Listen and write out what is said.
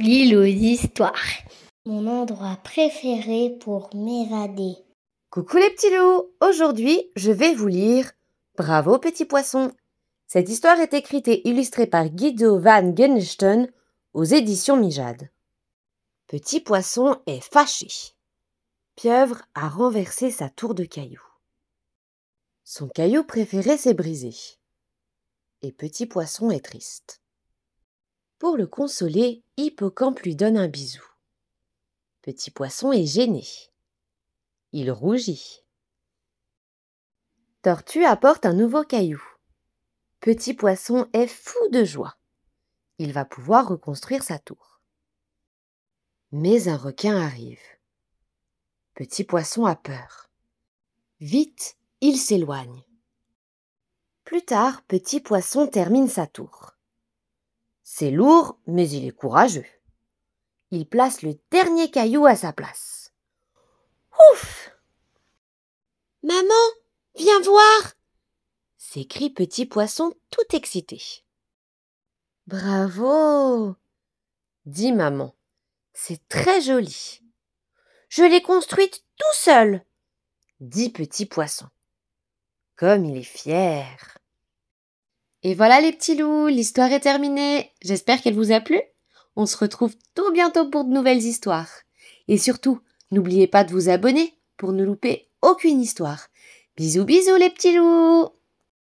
l'île aux histoires. Mon endroit préféré pour m'évader. Coucou les petits loups Aujourd'hui, je vais vous lire Bravo Petit Poisson Cette histoire est écrite et illustrée par Guido van Genesten aux éditions Mijade. Petit poisson est fâché. Pieuvre a renversé sa tour de cailloux. Son caillou préféré s'est brisé. Et Petit poisson est triste. Pour le consoler, Hippocampe lui donne un bisou. Petit poisson est gêné. Il rougit. Tortue apporte un nouveau caillou. Petit poisson est fou de joie. Il va pouvoir reconstruire sa tour. Mais un requin arrive. Petit poisson a peur. Vite, il s'éloigne. Plus tard, petit poisson termine sa tour. C'est lourd, mais il est courageux. Il place le dernier caillou à sa place. Ouf Maman, viens voir s'écrie Petit Poisson tout excité. Bravo dit maman. C'est très joli. Je l'ai construite tout seul, dit Petit Poisson. Comme il est fier. Et voilà les petits loups, l'histoire est terminée. J'espère qu'elle vous a plu. On se retrouve tout bientôt pour de nouvelles histoires. Et surtout, n'oubliez pas de vous abonner pour ne louper aucune histoire. Bisous bisous les petits loups